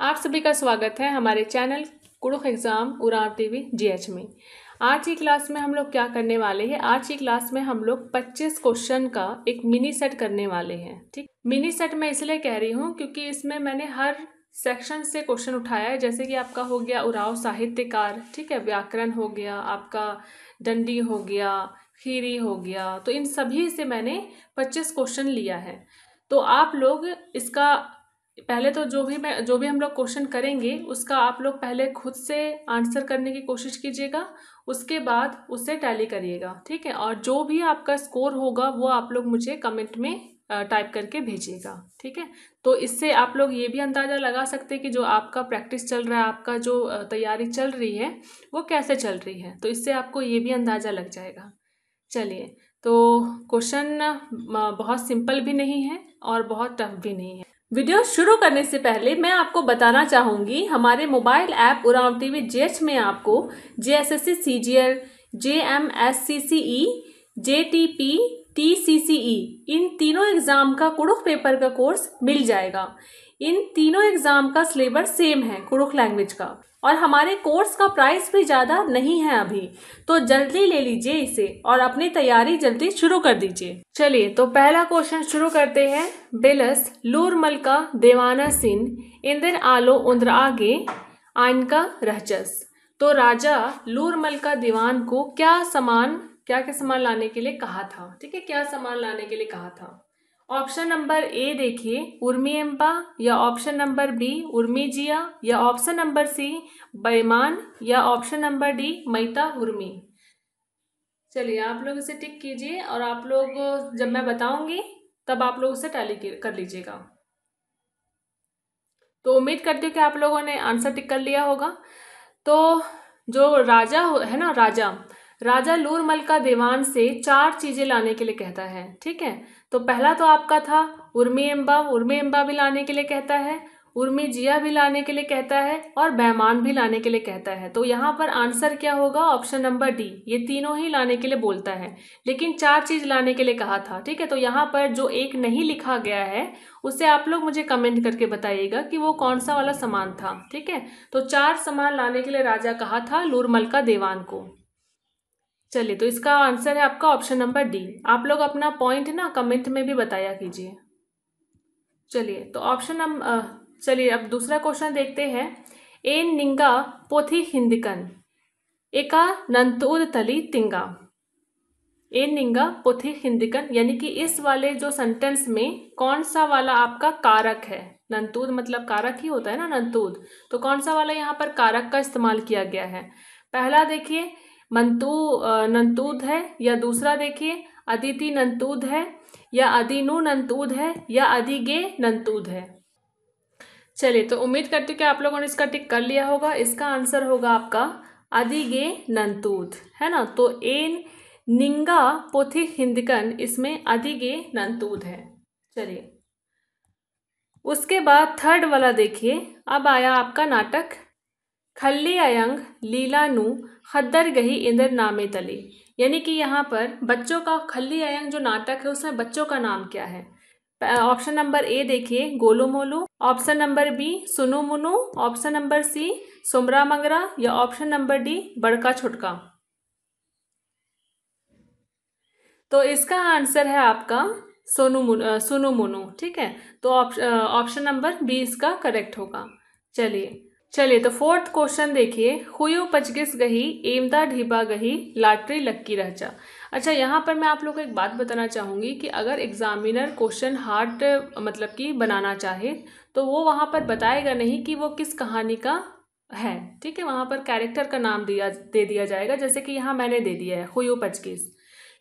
आप सभी का स्वागत है हमारे channel Kurukh exam Udaan TV जीएच में आज की क्लास में हम लोग क्या करने वाले हैं आज की क्लास में हम लोग 25 क्वेश्चन का एक मिनी सेट करने वाले हैं ठीक मिनी सेट मैं इसलिए कह रही हूँ क्योंकि इसमें मैंने हर सेक्शन से क्वेश्चन उठाया है जैसे कि आपका हो गया उराव साहित्यकार ठीक है व्याकरण हो गया आपका डंडी हो गया खीरी हो गया तो इन सभी से मैंने पच्चीस क्वेश्चन लिया है तो आप लोग इसका पहले तो जो भी मैं जो भी हम लोग क्वेश्चन करेंगे उसका आप लोग पहले खुद से आंसर करने की कोशिश कीजिएगा उसके बाद उसे टैली करिएगा ठीक है और जो भी आपका स्कोर होगा वो आप लोग मुझे कमेंट में टाइप करके भेजिएगा ठीक है तो इससे आप लोग ये भी अंदाज़ा लगा सकते हैं कि जो आपका प्रैक्टिस चल रहा है आपका जो तैयारी चल रही है वो कैसे चल रही है तो इससे आपको ये भी अंदाज़ा लग जाएगा चलिए तो क्वेश्चन बहुत सिंपल भी नहीं है और बहुत टफ भी नहीं है वीडियो शुरू करने से पहले मैं आपको बताना चाहूँगी हमारे mobile app Udaan TV J JH में आपको J S S C C G L J M S C C E J T P T C C E इन तीनों एग्ज़ाम का कुड़ुख पेपर का कोर्स मिल जाएगा इन तीनों एग्जाम का सिलेबस सेम है कुरुख लैंग्वेज का और हमारे कोर्स का प्राइस भी ज़्यादा नहीं है अभी तो जल्दी ले लीजिए इसे और अपनी तैयारी जल्दी शुरू कर दीजिए चलिए तो पहला क्वेश्चन शुरू करते हैं बेलस लूर का देवाना सिंह इंदिर आलो उन्द्र आगे आइन का रहचस तो राजा लूर का दीवान को क्या सामान क्या क्या सामान लाने के लिए कहा था ठीक है क्या सामान लाने के लिए कहा था ऑप्शन नंबर ए देखिए उर्मी एम्पा या ऑप्शन नंबर बी उर्मी जिया या ऑप्शन नंबर सी बैमान या ऑप्शन नंबर डी मैता उर्मी चलिए आप लोग इसे टिक कीजिए और आप लोग जब मैं बताऊंगी तब आप लोग उसे टैली कर लीजिएगा तो उम्मीद करती हूँ कि आप लोगों ने आंसर टिक कर लिया होगा तो जो राजा है ना राजा राजा लूरमल का दीवान से चार चीज़ें लाने के लिए कहता है ठीक है तो पहला तो आपका था उर्मी एम्बा उर्मी एम्बा भी लाने के लिए कहता है उर्मी जिया भी लाने के लिए कहता है और बहमान भी लाने के लिए कहता है तो यहाँ पर आंसर क्या होगा ऑप्शन नंबर डी ये तीनों ही लाने के लिए बोलता है लेकिन चार चीज़ लाने के लिए कहा था ठीक है तो यहाँ पर जो एक नहीं लिखा गया है उसे आप लोग मुझे कमेंट करके बताइएगा कि वो कौन सा वाला सामान था ठीक है तो चार सामान लाने के लिए राजा कहा था लूरमल का देवान को चलिए तो इसका आंसर है आपका ऑप्शन नंबर डी आप लोग अपना पॉइंट ना कमेंट में भी बताया कीजिए चलिए तो ऑप्शन नंबर चलिए अब दूसरा क्वेश्चन देखते हैं ए निंगा पोथी हिंदिकन एका नंतूर तली तिंगा ए निंगा पोथी हिंदिकन यानी कि इस वाले जो सेंटेंस में कौन सा वाला आपका कारक है नंतूद मतलब कारक ही होता है ना नंतूद तो कौन सा वाला यहाँ पर कारक का इस्तेमाल किया गया है पहला देखिए मंतु नंतूद है या दूसरा देखिए अदिति नंतूद है या अधिनु नंतूद है या अधिगे नंतूद है चलिए तो उम्मीद करती हूँ कि आप लोगों ने इसका टिक कर लिया होगा इसका आंसर होगा आपका अधिगे नंतूद है ना तो एन निंगा पोथी हिंदकन इसमें अधिगे नंतूद है चलिए उसके बाद थर्ड वाला देखिए अब आया आपका नाटक खल्ली अयंग लीला नू खद्दर गही इंद्र नामे तले यानी कि यहाँ पर बच्चों का खल्ली अयंग जो नाटक है उसमें बच्चों का नाम क्या है ऑप्शन नंबर ए देखिए गोलू मोलू ऑप्शन नंबर बी सुनू मुनू ऑप्शन नंबर सी सुमरा मंगरा या ऑप्शन नंबर डी बड़का छुटका तो इसका आंसर है आपका सोनू मुन सुनू मुनू ठीक है तो ऑप्शन नंबर बी इसका करेक्ट होगा चलिए चलिए तो फोर्थ क्वेश्चन देखिए हुयो पचगिस गही एमदा ढीबा गही लाटरी लक्की रहचा अच्छा यहाँ पर मैं आप लोग को एक बात बताना चाहूँगी कि अगर एग्ज़ामिनर क्वेश्चन हार्ट मतलब कि बनाना चाहे तो वो वहाँ पर बताएगा नहीं कि वो किस कहानी का है ठीक है वहाँ पर कैरेक्टर का नाम दिया दे दिया जाएगा जैसे कि यहाँ मैंने दे दिया है हुयो पचगिस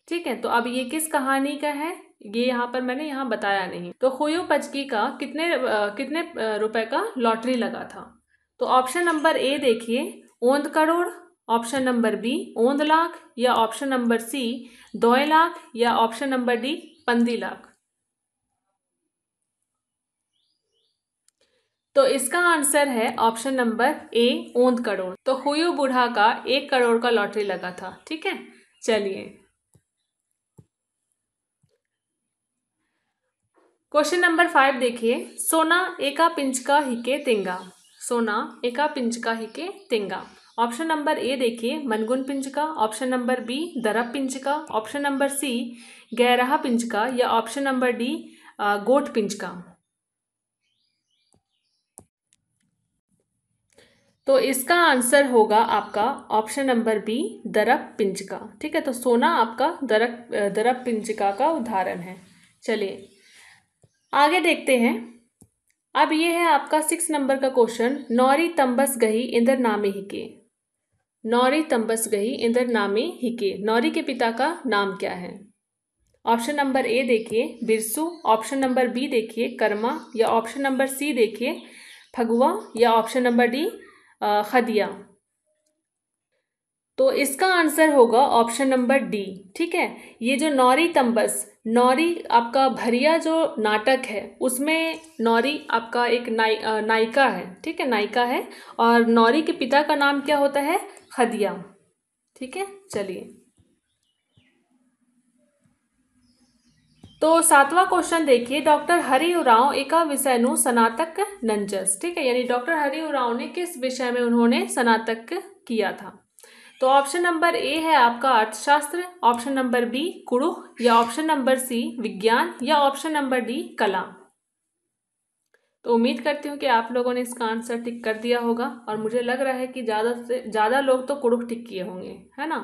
ठीक है तो अब ये किस कहानी का है ये यहाँ पर मैंने यहाँ बताया नहीं तो हुयो पचगी का कितने आ, कितने रुपए का लॉटरी लगा था तो ऑप्शन नंबर ए देखिए ओंद करोड़ ऑप्शन नंबर बी ओंद लाख या ऑप्शन नंबर सी दोए लाख या ऑप्शन नंबर डी पंदी लाख तो इसका आंसर है ऑप्शन नंबर ए ओंद करोड़ तो हुयू बूढ़ा का एक करोड़ का लॉटरी लगा था ठीक है चलिए क्वेश्चन नंबर फाइव देखिए सोना एका पिंच का हिके तिंगा सोना एका पिंजका के तेंगा ऑप्शन नंबर ए देखिए मनगुन पिंजका ऑप्शन नंबर बी दरब पिंजका ऑप्शन नंबर सी गैरहा पिंजका या ऑप्शन नंबर डी गोट पिंजका तो इसका आंसर होगा आपका ऑप्शन नंबर बी दरब पिंजका ठीक है तो सोना आपका दरक दरब पिंजका का उदाहरण है चलिए आगे देखते हैं अब ये है आपका सिक्स नंबर का क्वेश्चन नौरी तंबस गही इंदर नामे हिके नौरी तंबस गही इंदर नामे हिके नौरी के पिता का नाम क्या है ऑप्शन नंबर ए देखिए बिरसू ऑप्शन नंबर बी देखिए कर्मा या ऑप्शन नंबर सी देखिए फगुआ या ऑप्शन नंबर डी खदिया तो इसका आंसर होगा ऑप्शन नंबर डी ठीक है ये जो नौरी तंबस नौरी आपका भरिया जो नाटक है उसमें नौरी आपका एक नाई नायिका है ठीक है नायिका है और नौरी के पिता का नाम क्या होता है खदिया ठीक है चलिए तो सातवां क्वेश्चन देखिए डॉक्टर हरि उराव एका विषय नु स्नातक नंजस ठीक है यानी डॉक्टर हरि उराव ने किस विषय में उन्होंने स्नातक किया था तो ऑप्शन नंबर ए है आपका अर्थशास्त्र ऑप्शन नंबर बी कुरुख या ऑप्शन नंबर सी विज्ञान या ऑप्शन नंबर डी कला तो उम्मीद करती हूँ कि आप लोगों ने इसका आंसर टिक कर दिया होगा और मुझे लग रहा है कि ज़्यादा से ज़्यादा लोग तो कुड़ुख टिक किए होंगे है ना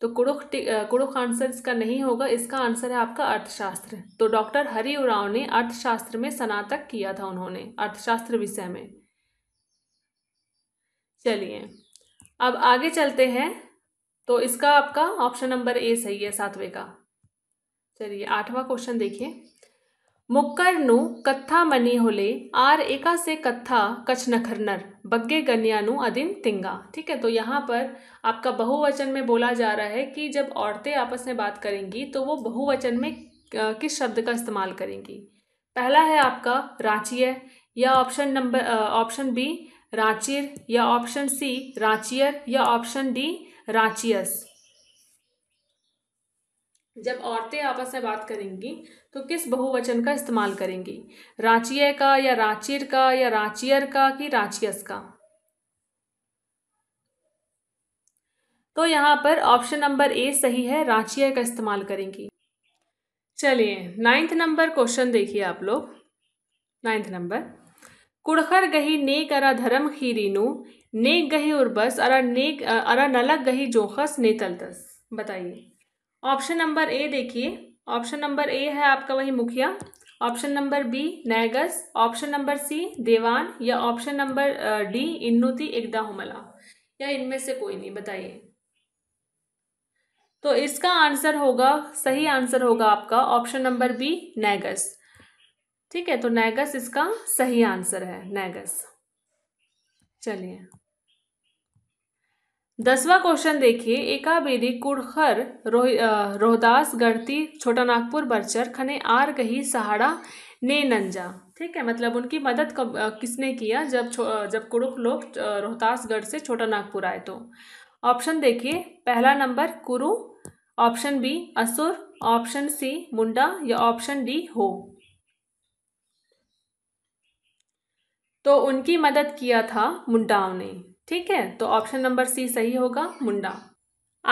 तो कुड़ुख टिक कुड़ुख आंसर इसका नहीं होगा इसका आंसर है आपका अर्थशास्त्र तो डॉक्टर हरि उराव ने अर्थशास्त्र में स्नातक किया था उन्होंने अर्थशास्त्र विषय में चलिए अब आगे चलते हैं तो इसका आपका ऑप्शन नंबर ए सही है सातवें का चलिए आठवां क्वेश्चन देखिए मुक्कर नु कत्था मनी होले आर एका से कत्था नखर नखरनर बग्गे गन्यानु अधिम तिंगा ठीक है तो यहाँ पर आपका बहुवचन में बोला जा रहा है कि जब औरतें आपस में बात करेंगी तो वो बहुवचन में किस शब्द का इस्तेमाल करेंगी पहला है आपका रांची है या ऑप्शन नंबर ऑप्शन बी राचिर या ऑप्शन सी राचियर या ऑप्शन डी राचियस जब औरतें आपस में बात करेंगी तो किस बहुवचन का इस्तेमाल करेंगी राचिय का या राचिर का या राचियर का कि राचियस का तो यहां पर ऑप्शन नंबर ए सही है राचिय का इस्तेमाल करेंगी चलिए नाइन्थ नंबर क्वेश्चन देखिए आप लोग नाइन्थ नंबर कुड़खर गही नेक अरा धर्म खीरीनु नेक गही उर्बस अरा नेक अरा नलक गही जोखस नेतलतस बताइए ऑप्शन नंबर ए देखिए ऑप्शन नंबर ए है आपका वही मुखिया ऑप्शन नंबर बी नैगस ऑप्शन नंबर सी देवान या ऑप्शन नंबर डी इन्नुति एकदा हमला या इनमें से कोई नहीं बताइए तो इसका आंसर होगा सही आंसर होगा आपका ऑप्शन नंबर बी नैगस ठीक है तो नैगस इसका सही आंसर है नैगस चलिए दसवा क्वेश्चन देखिए एकाबेरी कुड़खर रोह रोहदास गढ़ती छोटा नागपुर बरचर खने आर गही सहाड़ा ने नंजा ठीक है मतलब उनकी मदद कब किसने किया जब जब कुरुख लोग रोहतासगढ़ से छोटा नागपुर आए तो ऑप्शन देखिए पहला नंबर कुरु option B Asur option C Munda या ऑप्शन डी हो तो उनकी मदद किया था मुंडाओं ने ठीक है तो ऑप्शन नंबर सी सही होगा मुंडा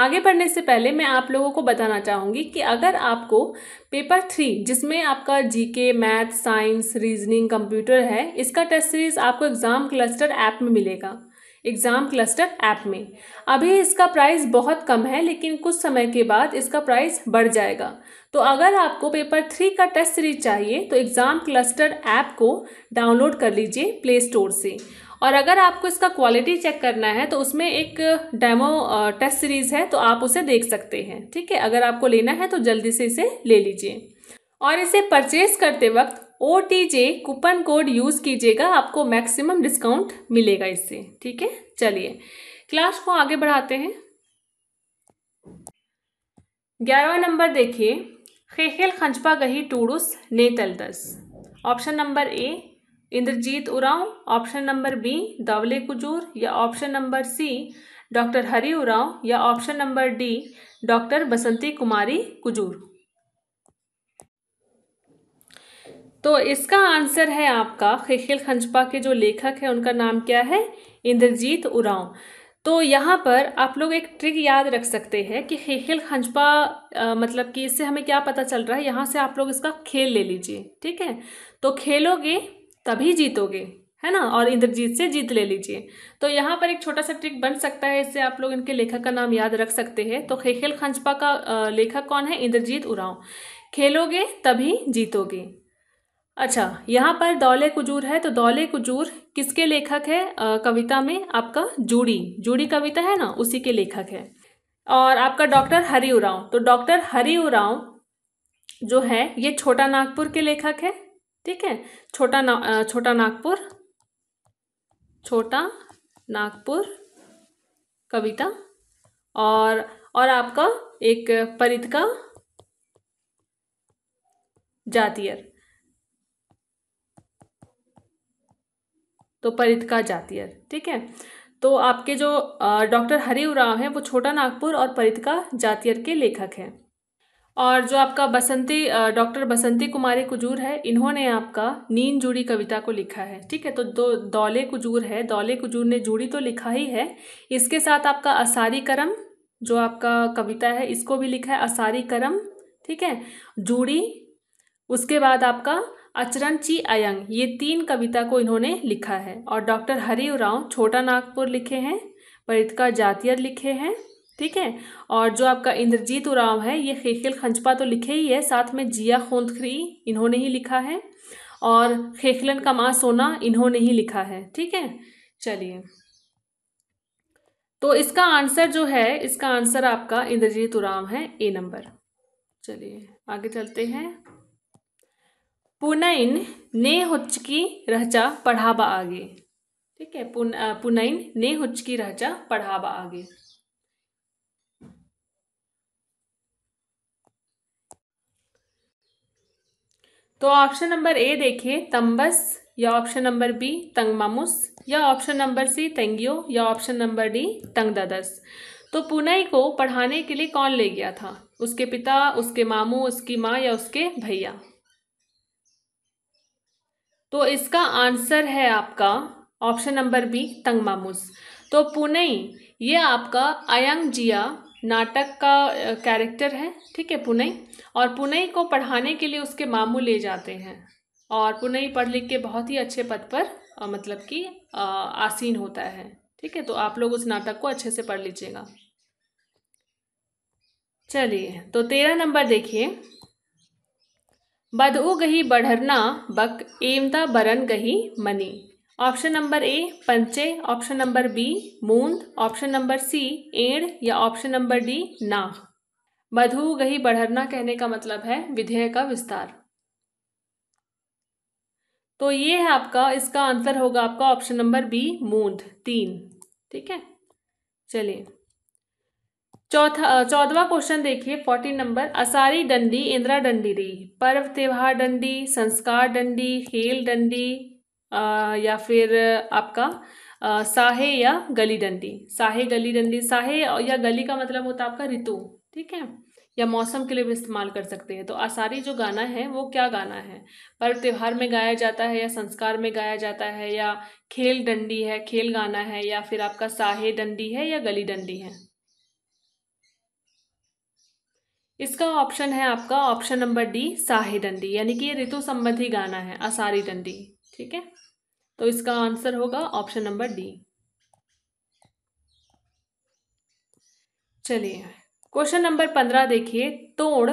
आगे पढ़ने से पहले मैं आप लोगों को बताना चाहूँगी कि अगर आपको पेपर थ्री जिसमें आपका GK math science reasoning computer है इसका टेस्ट सीरीज़ आपको एग्ज़ाम क्लस्टर ऐप में मिलेगा एग्ज़ाम क्लस्टर ऐप में अभी इसका प्राइस बहुत कम है लेकिन कुछ समय के बाद इसका प्राइस बढ़ जाएगा तो अगर आपको पेपर थ्री का टेस्ट सीरीज चाहिए तो एग्ज़ाम क्लस्टर ऐप को डाउनलोड कर लीजिए प्ले स्टोर से और अगर आपको इसका क्वालिटी चेक करना है तो उसमें एक डेमो टेस्ट सीरीज़ है तो आप उसे देख सकते हैं ठीक है अगर आपको लेना है तो जल्दी से इसे ले लीजिए और इसे परचेज करते वक्त O T J coupon code use कीजिएगा आपको मैक्सिमम डिस्काउंट मिलेगा इससे ठीक है चलिए क्लास को आगे बढ़ाते हैं ग्यारहवा नंबर देखिए खेखेल खंजपा गही टूडुस दस option number A Indrajit Oraon option number B दावले कुजूर या option number C doctor Hari Oraon या option number D doctor Basanti Kumari Kujur तो इसका आंसर है आपका खिखिल खंजपा के जो लेखक है उनका नाम क्या है इंद्रजीत उरांव तो यहाँ पर आप लोग एक ट्रिक याद रख सकते हैं कि खेखिल खंजपा मतलब कि इससे हमें क्या पता चल रहा है यहाँ से आप लोग इसका खेल ले लीजिए ठीक है तो खेलोगे तभी जीतोगे है ना और इंद्रजीत से जीत ले लीजिए तो यहाँ पर एक छोटा सा ट्रिक बन सकता है इससे आप लोग इनके लेखक का नाम याद रख सकते हैं तो खेखिल खंजपा का लेखक कौन है इंद्रजीत उरांव खेलोगे तभी जीतोगे अच्छा यहाँ पर दौले कुजूर है तो दौले कुजूर किसके लेखक है आ, कविता में आपका जूड़ी जूड़ी कविता है ना उसी के लेखक है और आपका डॉक्टर हरि उराव तो डॉक्टर हरि उराव जो है ये छोटा नागपुर के लेखक है ठीक है छोटा ना छोटा नागपुर छोटा नागपुर कविता और और आपका एक परित का जातियर तो परितका जातियर ठीक है तो आपके जो डॉक्टर हरि उराव हैं वो छोटा नागपुर और परितका जातियर के लेखक हैं और जो आपका बसंती डॉक्टर बसंती कुमारी कुजूर है इन्होंने आपका नींद जूड़ी कविता को लिखा है ठीक है तो दो दौले कुजूर है दौले कुजूर ने जूड़ी तो लिखा ही है इसके साथ आपका असारी करम जो आपका कविता है इसको भी लिखा है असारी करम ठीक है जूड़ी उसके बाद आपका अचरण ची अयंग ये तीन कविता को इन्होंने लिखा है और डॉक्टर हरि उराव छोटा नागपुर लिखे हैं परिटका जातियर लिखे हैं ठीक है और जो आपका इंद्रजीत उराव है ये खेखिल खंजपा तो लिखे ही है साथ में जिया खोंदखरी इन्होंने ही लिखा है और खेखलन का माँ सोना इन्होंने ही लिखा है ठीक है चलिए तो इसका आंसर जो है इसका आंसर आपका इंद्रजीत उराव है ए नंबर चलिए आगे चलते हैं पुनइन ने हुचकी रहचा पढ़ावा आगे ठीक है पुन पुनइन ने हुचकी रहचा पढ़ावा आगे तो ऑप्शन नंबर ए देखिए तंबस या ऑप्शन नंबर बी तंगमामुस या ऑप्शन नंबर सी तंगियो या ऑप्शन नंबर डी तंगदादस तो पुनई को पढ़ाने के लिए कौन ले गया था उसके पिता उसके मामू उसकी माँ या उसके भैया तो इसका आंसर है आपका ऑप्शन नंबर बी तंगमामुस तो पुनई ये आपका अयंग जिया नाटक का कैरेक्टर है ठीक है पुनई और पुणे को पढ़ाने के लिए उसके मामू ले जाते हैं और पुणे पढ़ लिख के बहुत ही अच्छे पद पर आ, मतलब कि आसीन होता है ठीक है तो आप लोग उस नाटक को अच्छे से पढ़ लीजिएगा चलिए तो तेरह नंबर देखिए बदउ गही बढ़रना बक एमता बरन गही मनी ऑप्शन नंबर ए पंचे ऑप्शन नंबर बी मूंद ऑप्शन नंबर सी एड़ या ऑप्शन नंबर डी ना बधु गही बढ़रना कहने का मतलब है विधेय का विस्तार तो ये है आपका इसका आंसर होगा आपका ऑप्शन नंबर बी मूंद तीन ठीक है चलिए चौथा चौदवा क्वेश्चन देखिए फोर्टीन नंबर असारी डंडी इंदिरा डंडी रही पर्व त्योहार डंडी संस्कार डंडी खेल डंडी या फिर आपका आ, साहे या गली डंडी साहे गली डंडी साहे या गली का मतलब होता है आपका ऋतु ठीक है या मौसम के लिए भी इस्तेमाल कर सकते हैं तो आसारी जो गाना है वो क्या गाना है पर्व त्यौहार में गाया जाता है या संस्कार में गाया जाता है या खेल डंडी है खेल गाना है या फिर आपका साहे डंडी है या गली डंडी है इसका ऑप्शन है आपका ऑप्शन नंबर डी साहि डंडी यानी कि ये ऋतु संबंधी गाना है असारी डंडी ठीक है तो इसका आंसर होगा ऑप्शन नंबर डी चलिए क्वेश्चन नंबर पंद्रह देखिए तोड़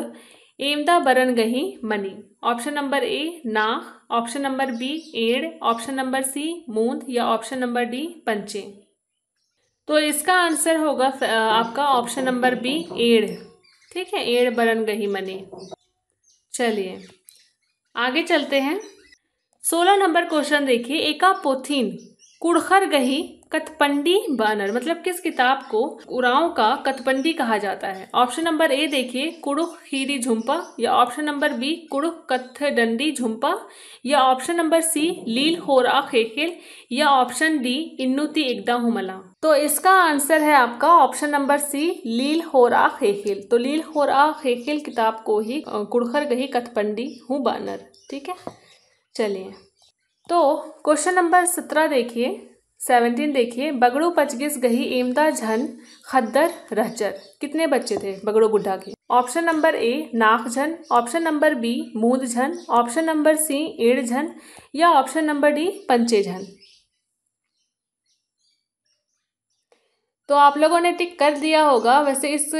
एमदा बरन गही मनी ऑप्शन नंबर ए ना ऑप्शन नंबर बी एड़ ऑप्शन नंबर सी मूंद या ऑप्शन नंबर डी पंचे तो इसका आंसर होगा आपका ऑप्शन नंबर बी एड़ ठीक है एड़ बरन गही मनी चलिए आगे चलते हैं सोलह नंबर क्वेश्चन देखिए एका पोथीन कुड़खर गही कथपंडी बानर मतलब किस किताब को उराव का कथपंडी कहा जाता है ऑप्शन नंबर ए देखिए कुड़ुक खीरी झुम्पा या ऑप्शन नंबर बी कुड़ुक डंडी झुम्पा या ऑप्शन नंबर सी लील होरा खेखिल या ऑप्शन डी इन्नुति एकदा हुमला तो इसका आंसर है आपका ऑप्शन नंबर सी लील होरा खेखिल तो लील होरा खेखिल किताब को ही कुड़खर गही कथपंडी हूँ बानर ठीक है चलिए तो क्वेश्चन नंबर सत्रह देखिए सेवनटीन देखिए बगड़ो पचगिस गही एमदा झन खद्दर रहचर कितने बच्चे थे बगड़ो बुढ़ा के ऑप्शन नंबर ए नाक झन ऑप्शन नंबर बी मूद झन ऑप्शन नंबर सी एड़ झन या ऑप्शन नंबर डी पंचे झन तो आप लोगों ने टिक कर दिया होगा वैसे इस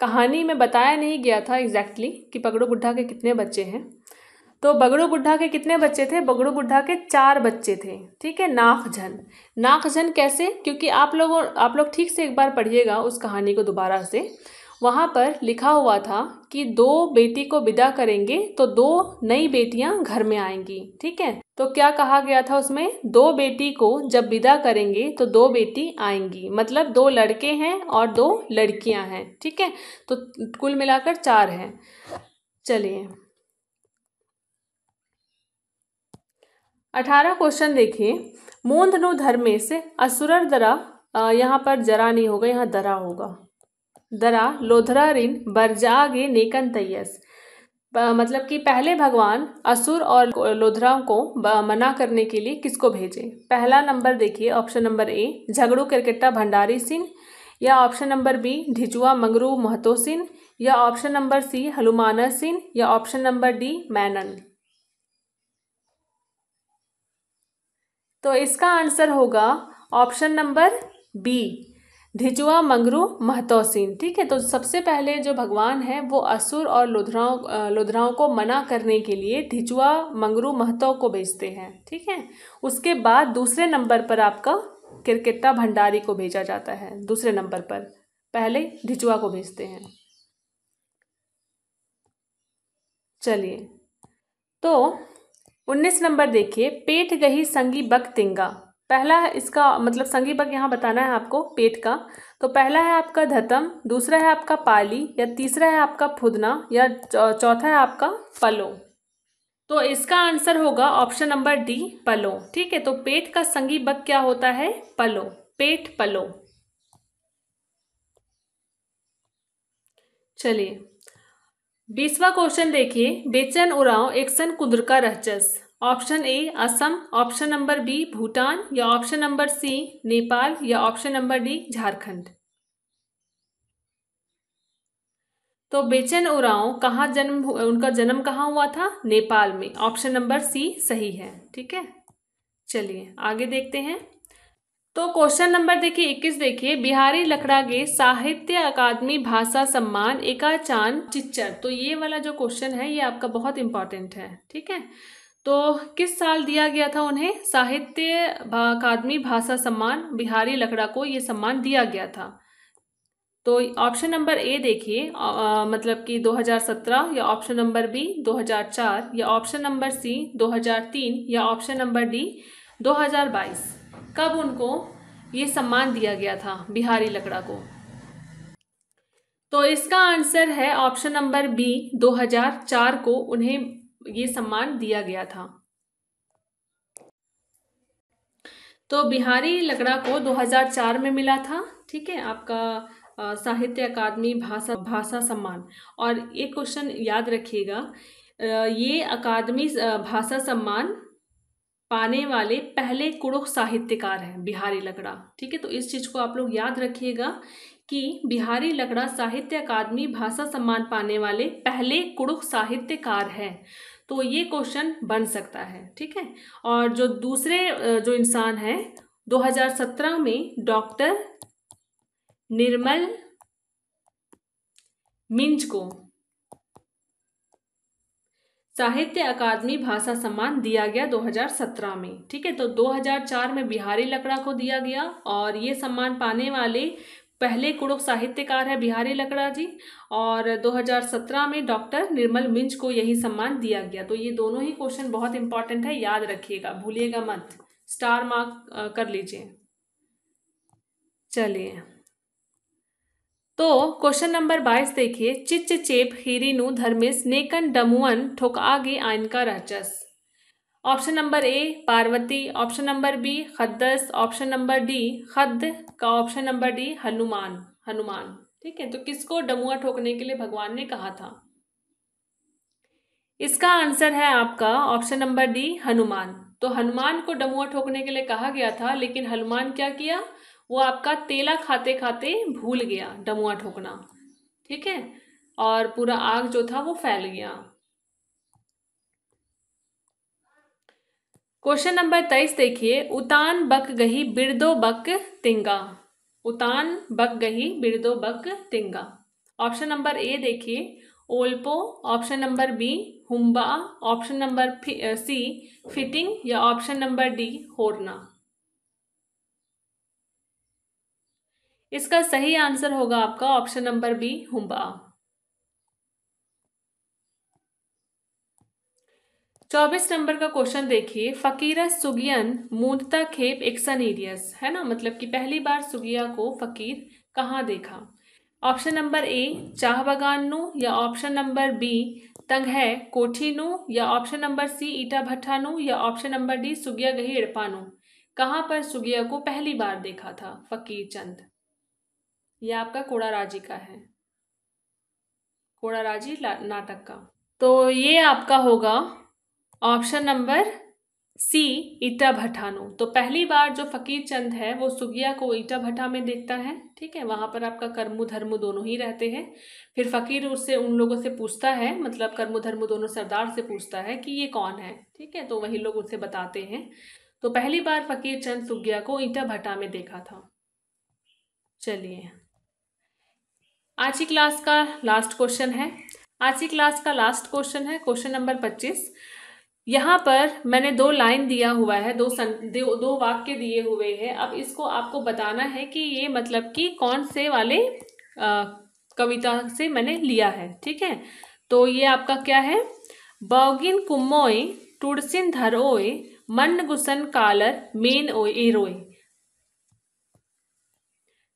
कहानी में बताया नहीं गया था एग्जैक्टली exactly कि पगड़ो बुढ़ा के कितने बच्चे हैं तो बगड़ू बुढ़ा के कितने बच्चे थे बगड़ू बुढ़ा के चार बच्चे थे ठीक है नाखझन नाखझन कैसे क्योंकि आप लोगों आप लोग ठीक से एक बार पढ़िएगा उस कहानी को दोबारा से वहाँ पर लिखा हुआ था कि दो बेटी को विदा करेंगे तो दो नई बेटियाँ घर में आएंगी ठीक है तो क्या कहा गया था उसमें दो बेटी को जब विदा करेंगे तो दो बेटी आएंगी मतलब दो लड़के हैं और दो लड़कियाँ हैं ठीक है तो कुल मिलाकर चार हैं चलिए अठारह क्वेश्चन देखिए मोंधनु धर्मे से असुरर दरा यहाँ पर जरा नहीं होगा यहाँ दरा होगा दरा लोधरा ऋण बरजागे नेकन तयस मतलब कि पहले भगवान असुर और लोधराओं को मना करने के लिए किसको भेजे पहला नंबर देखिए ऑप्शन नंबर ए झगड़ू क्रिकेटा भंडारी सिंह या option number B Dhichua Mangru Mahto Singh या option number C Hanumana Singh या ऑप्शन नंबर डी मैनन तो इसका आंसर होगा option number B Dhijua Mangru महतोसिन ठीक है तो सबसे पहले जो भगवान है वो असुर और लुधराओं लुधराओं को मना करने के लिए धिजुआ मंगरू महतो को भेजते हैं ठीक है उसके बाद दूसरे नंबर पर आपका किरकिट्टा भंडारी को भेजा जाता है दूसरे नंबर पर पहले धिजुआ को भेजते हैं चलिए तो उन्नीस नंबर देखिए पेट गही संगी बक तिंगा पहला है इसका मतलब संगी बक यहाँ बताना है आपको पेट का तो पहला है आपका धतम दूसरा है आपका पाली या तीसरा है आपका फुदना या चौथा है आपका पलो तो इसका आंसर होगा ऑप्शन नंबर डी पलो ठीक है तो पेट का संगी बक क्या होता है पलो पेट पलो चलिए बीसवा क्वेश्चन देखिए बेचन उराव एक्सन कुद्र का रहचस option A Assam option number B Bhutan या ऑप्शन नंबर सी नेपाल या ऑप्शन नंबर डी झारखंड तो बेचन उराव कहाँ जन्म उनका जन्म कहाँ हुआ था नेपाल में ऑप्शन नंबर सी सही है ठीक है चलिए आगे देखते हैं तो क्वेश्चन नंबर देखिए इक्कीस देखिए बिहारी लकड़ा के साहित्य अकादमी भाषा सम्मान चांद चिच्चर तो ये वाला जो क्वेश्चन है ये आपका बहुत इंपॉर्टेंट है ठीक है तो किस साल दिया गया था उन्हें साहित्य अकादमी भाषा सम्मान बिहारी लकड़ा को ये सम्मान दिया गया था तो ऑप्शन नंबर ए देखिए मतलब कि 2017 या ऑप्शन नंबर बी 2004 या ऑप्शन नंबर सी 2003 या ऑप्शन नंबर डी 2022 कब उनको ये सम्मान दिया गया था बिहारी लकड़ा को तो इसका आंसर है ऑप्शन नंबर बी 2004 को उन्हें ये सम्मान दिया गया था तो बिहारी लकड़ा को 2004 में मिला था ठीक है आपका साहित्य अकादमी भाषा भाषा सम्मान और एक क्वेश्चन याद रखिएगा ये अकादमी भाषा सम्मान पाने वाले पहले कुड़ुख साहित्यकार हैं बिहारी लकड़ा ठीक है तो इस चीज़ को आप लोग याद रखिएगा कि बिहारी लकड़ा साहित्य अकादमी भाषा सम्मान पाने वाले पहले कुड़ुख साहित्यकार हैं तो ये क्वेश्चन बन सकता है ठीक है और जो दूसरे जो इंसान हैं 2017 में डॉक्टर निर्मल मिंज को साहित्य अकादमी भाषा सम्मान दिया गया 2017 में ठीक है तो 2004 में बिहारी लकड़ा को दिया गया और ये सम्मान पाने वाले पहले कुड़ुक साहित्यकार है बिहारी लकड़ा जी और 2017 में डॉक्टर निर्मल मिंज को यही सम्मान दिया गया तो ये दोनों ही क्वेश्चन बहुत इंपॉर्टेंट है याद रखिएगा भूलिएगा मत स्टार मार्क कर लीजिए चलिए तो क्वेश्चन नंबर बाईस देखिए चिच चेप हिरिनु धर्मिस नेकन डमुअन ठोकागे आयन का राजस option number A Parvati option number B खद्दस ऑप्शन नंबर डी खद का option number D Hanuman Hanuman ठीक है तो किसको डमुआ ठोकने के लिए भगवान ने कहा था इसका आंसर है आपका ऑप्शन नंबर डी हनुमान तो हनुमान को डमुआ ठोकने के लिए कहा गया था लेकिन हनुमान क्या किया वो आपका तेला खाते खाते भूल गया डमुआ ठोकना ठीक है और पूरा आग जो था वो फैल गया क्वेश्चन नंबर तेईस देखिए उतान बक गही बिरदो बक तिंगा उतान बक गही बिरदो बक तिंगा ऑप्शन नंबर ए देखिए ओल्पो ऑप्शन नंबर बी हुम्बा ऑप्शन नंबर सी फिटिंग या ऑप्शन नंबर डी होरना इसका सही आंसर होगा आपका ऑप्शन नंबर बी हुम्बा चौबीस नंबर का क्वेश्चन देखिए फकीरा सुगियन मूंदता खेप एक्सनीरियस है ना मतलब कि पहली बार सुगिया को फकीर कहाँ देखा ऑप्शन नंबर ए चाह बगान या ऑप्शन नंबर बी तंग है कोठी नू या ऑप्शन नंबर सी ईटा भट्टानु या ऑप्शन नंबर डी सुगिया गही नू कहाँ पर सुगिया को पहली बार देखा था फकीर चंद यह आपका कोड़ाराजी का है कोड़ाराजी नाटक का तो ये आपका होगा ऑप्शन नंबर सी ईटा भट्टानो तो पहली बार जो फकीर चंद है वो सुगिया को ईटा भट्टा में देखता है ठीक है वहाँ पर आपका कर्मु धर्मु दोनों ही रहते हैं फिर फकीर उससे उन लोगों से पूछता है मतलब कर्मु धर्मु दोनों सरदार से पूछता है कि ये कौन है ठीक है तो वही लोग उसे बताते हैं तो पहली बार फकीर चंद सुगिया को ईटा भट्टा में देखा था चलिए आज की क्लास का लास्ट क्वेश्चन है आज की क्लास का लास्ट क्वेश्चन है क्वेश्चन नंबर पच्चीस यहाँ पर मैंने दो लाइन दिया हुआ है दो सन दो, दो वाक्य दिए हुए हैं अब इसको आपको बताना है कि ये मतलब कि कौन से वाले आ, कविता से मैंने लिया है ठीक है तो ये आपका क्या है बौगिन कुम्मोय टुड़सिन धरोय मन गुसन कालर मेन ओय एरोय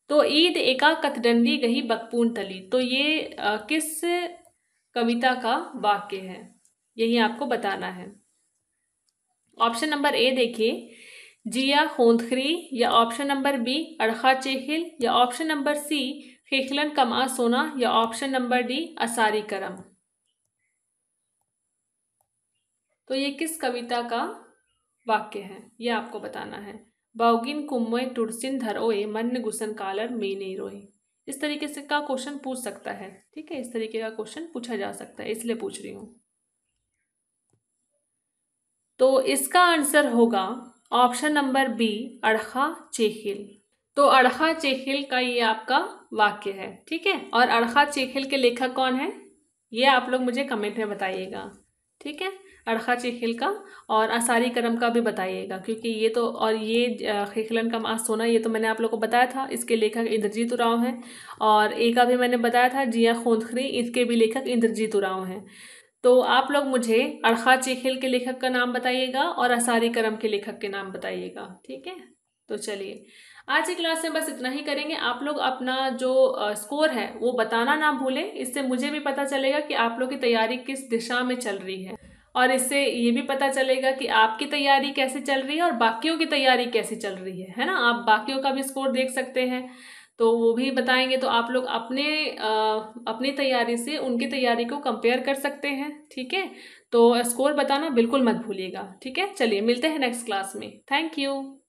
तो ईद एका कथडंडी गही बकपून तली तो ये आ, किस कविता का वाक्य है यही आपको बताना है ऑप्शन नंबर ए देखिए जिया होंदखरी या ऑप्शन नंबर बी अड़खा चेहिल या ऑप्शन नंबर सी खेखलन कमा सोना या ऑप्शन नंबर डी असारी करम तो ये किस कविता का वाक्य है ये आपको बताना है बाउगिन कुम्मोय टुरसिन धरोए मन्न गुसन कालर नहीं रोए इस तरीके से का क्वेश्चन पूछ सकता है ठीक है इस तरीके का क्वेश्चन पूछा जा सकता है इसलिए पूछ रही हूँ तो इसका आंसर होगा ऑप्शन नंबर बी अड़खा चेखिल तो अड़खा चेखिल का ये आपका वाक्य है ठीक है और अड़खा चेखिल के लेखक कौन है ये आप लोग मुझे कमेंट में बताइएगा ठीक है अड़खा चिखिल का और आसारी करम का भी बताइएगा क्योंकि ये तो और ये खिखलन का मास सोना ये तो मैंने आप लोग को बताया था इसके लेखक इंद्रजीत उराव हैं और एक का भी मैंने बताया था जिया खोंदखरी इसके भी लेखक इंद्रजीत उराव हैं तो आप लोग मुझे अड़खा चिखिल के लेखक का नाम बताइएगा और आसारी करम के लेखक के नाम बताइएगा ठीक है तो चलिए आज की क्लास में बस इतना ही करेंगे आप लोग अपना जो स्कोर है वो बताना ना भूलें इससे मुझे भी पता चलेगा कि आप लोग की तैयारी किस दिशा में चल रही है और इससे ये भी पता चलेगा कि आपकी तैयारी कैसे चल रही है और बाकियों की तैयारी कैसे चल रही है है ना आप बाकियों का भी स्कोर देख सकते हैं तो वो भी बताएंगे तो आप लोग अपने आ, अपनी तैयारी से उनकी तैयारी को कंपेयर कर सकते हैं ठीक है तो स्कोर बताना बिल्कुल मत भूलिएगा ठीक है चलिए मिलते हैं नेक्स्ट क्लास में थैंक यू